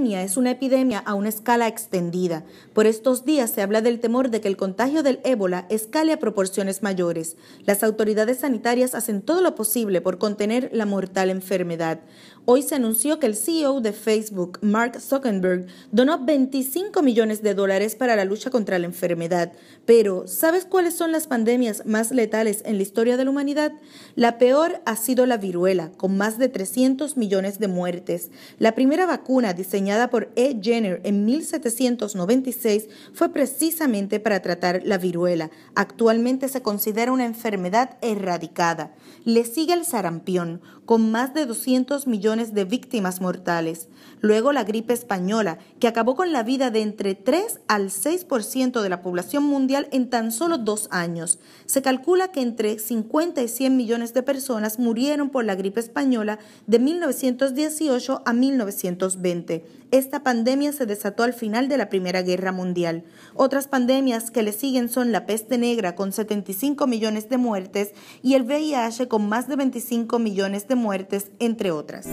es una epidemia a una escala extendida. Por estos días se habla del temor de que el contagio del ébola escale a proporciones mayores. Las autoridades sanitarias hacen todo lo posible por contener la mortal enfermedad. Hoy se anunció que el CEO de Facebook, Mark Zuckerberg, donó 25 millones de dólares para la lucha contra la enfermedad. Pero, ¿sabes cuáles son las pandemias más letales en la historia de la humanidad? La peor ha sido la viruela, con más de 300 millones de muertes. La primera vacuna diseñada por E. Jenner en 1796, fue precisamente para tratar la viruela. Actualmente se considera una enfermedad erradicada. Le sigue el sarampión, con más de 200 millones de víctimas mortales. Luego la gripe española, que acabó con la vida de entre 3 al 6% de la población mundial en tan solo dos años. Se calcula que entre 50 y 100 millones de personas murieron por la gripe española de 1918 a 1920. Esta pandemia se desató al final de la Primera Guerra Mundial. Otras pandemias que le siguen son la peste negra con 75 millones de muertes y el VIH con más de 25 millones de muertes, entre otras.